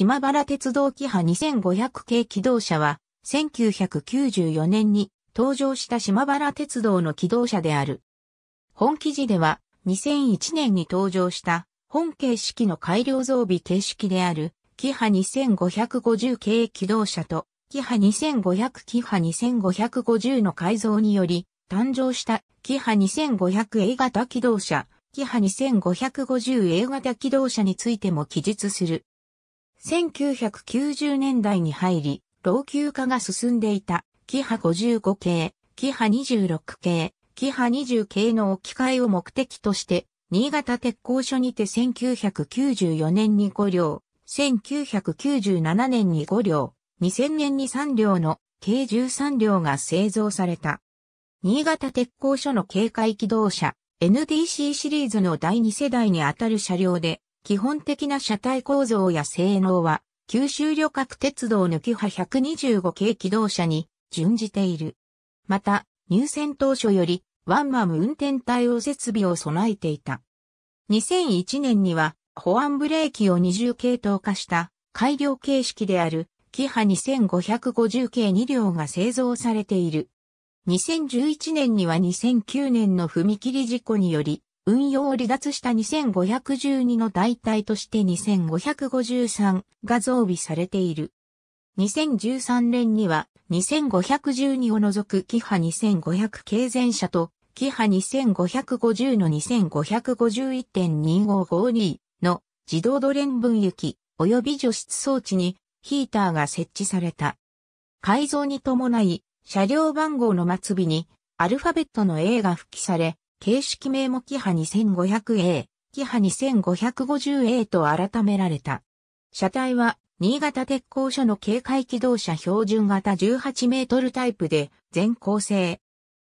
島原鉄道キハ2500系機動車は、1994年に登場した島原鉄道の機動車である。本記事では、2001年に登場した本形式の改良装備形式である、キハ2550系機動車と、キハ2500キハ2550の改造により、誕生したキハ 2500A 型機動車、キハ 2550A 型機動車についても記述する。1990年代に入り、老朽化が進んでいた、キハ55系、キハ26系、キハ20系の置き換えを目的として、新潟鉄工所にて1994年に5両、1997年に5両、2000年に3両の計13両が製造された。新潟鉄工所の警戒機動車 NDC シリーズの第2世代にあたる車両で基本的な車体構造や性能は、九州旅客鉄道抜き波125系機動車に準じている。また、入選当初より、ワンマム運転対応設備を備えていた。2001年には、保安ブレーキを20系統化した改良形式である、キハ2550系2両が製造されている。2011年には2009年の踏切事故により、運用を離脱した2512の代替として2553が増備されている。2013年には2512を除くキハ2500経前車とキハ2550の2551.2552の自動ドレン分域及び除湿装置にヒーターが設置された。改造に伴い車両番号の末尾にアルファベットの A が復帰され、形式名もキハ 2500A、キハ 2550A と改められた。車体は、新潟鉄工所の警戒機動車標準型18メートルタイプで、全構成。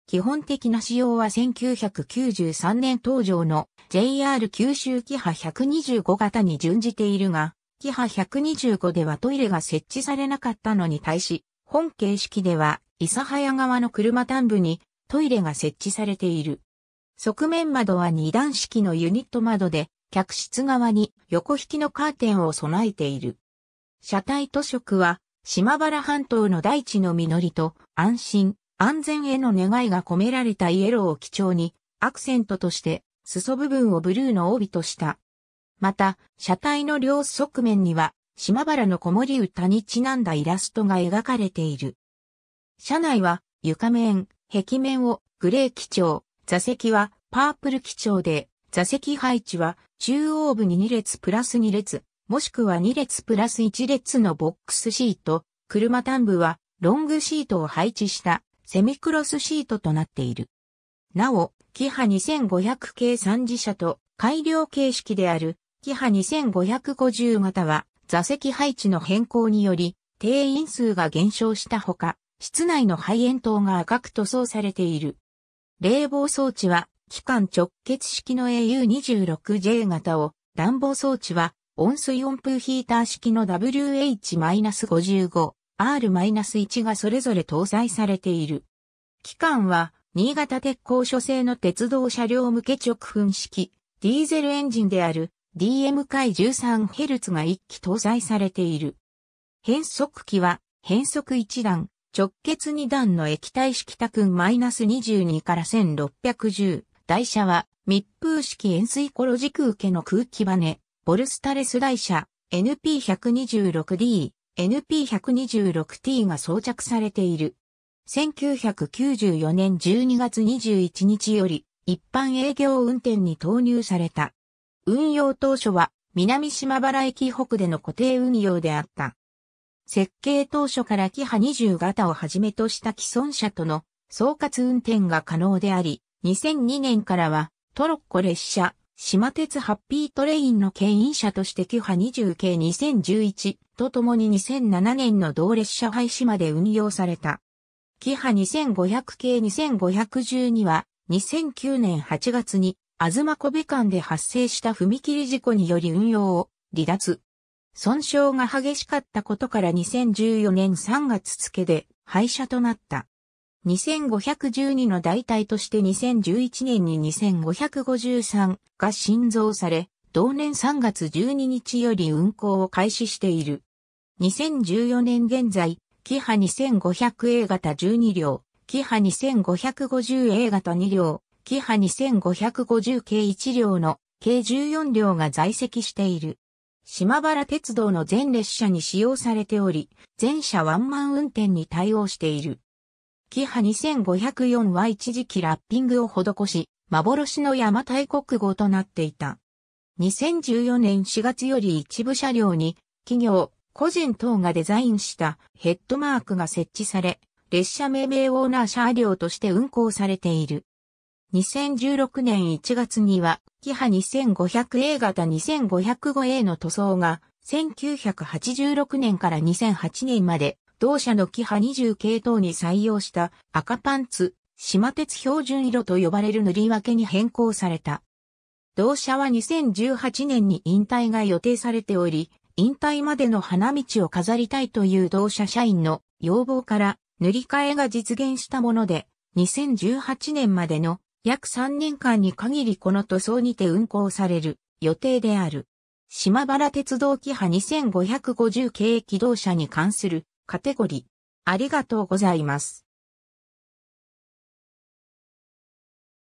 基本的な仕様は1993年登場の JR 九州キハ125型に準じているが、キハ125ではトイレが設置されなかったのに対し、本形式では、諫早川の車端部にトイレが設置されている。側面窓は二段式のユニット窓で、客室側に横引きのカーテンを備えている。車体塗色は、島原半島の大地の実りと、安心、安全への願いが込められたイエローを基調に、アクセントとして、裾部分をブルーの帯とした。また、車体の両側面には、島原の子守歌にちなんだイラストが描かれている。車内は、床面、壁面をグレー基調、座席はパープル基調で、座席配置は中央部に2列プラス2列、もしくは2列プラス1列のボックスシート、車端部はロングシートを配置したセミクロスシートとなっている。なお、キハ2500系3次車と改良形式であるキハ2550型は座席配置の変更により定員数が減少したほか、室内の排煙灯が赤く塗装されている。冷房装置は、機関直結式の AU26J 型を、暖房装置は、温水温風ヒーター式の WH-55、R-1 がそれぞれ搭載されている。機関は、新潟鉄工所製の鉄道車両向け直噴式、ディーゼルエンジンである DM-13Hz が1機搭載されている。変速機は、変速1段、直結2段の液体式タ多君 -22 から1610。台車は密封式円錐コロ軸受けの空気バネ、ボルスタレス台車 NP126D、NP126T が装着されている。1994年12月21日より一般営業運転に投入された。運用当初は南島原駅北での固定運用であった。設計当初からキハ20型をはじめとした既存車との総括運転が可能であり、2002年からはトロッコ列車、島鉄ハッピートレインの牽引車としてキハ20系2011とともに2007年の同列車廃止まで運用された。キハ2500系2512は2009年8月にマコ部間で発生した踏切事故により運用を離脱。損傷が激しかったことから2014年3月付で廃車となった。2512の代替として2011年に2553が新造され、同年3月12日より運行を開始している。2014年現在、キハ 2500A 型12両、キハ 2550A 型2両、キハ 2550K1 両の計14両が在籍している。島原鉄道の全列車に使用されており、全車ワンマン運転に対応している。キハ2504は一時期ラッピングを施し、幻の邪馬台国語となっていた。2014年4月より一部車両に、企業、個人等がデザインしたヘッドマークが設置され、列車命名オーナー車両として運行されている。2016年1月には、キハ 2500A 型 2505A の塗装が、1986年から2008年まで、同社のキハ20系統に採用した赤パンツ、島鉄標準色と呼ばれる塗り分けに変更された。同社は2018年に引退が予定されており、引退までの花道を飾りたいという同社社員の要望から塗り替えが実現したもので、2018年までの約3年間に限りこの塗装にて運行される予定である。島原鉄道機ハ2550系機動車に関するカテゴリー。ありがとうございます。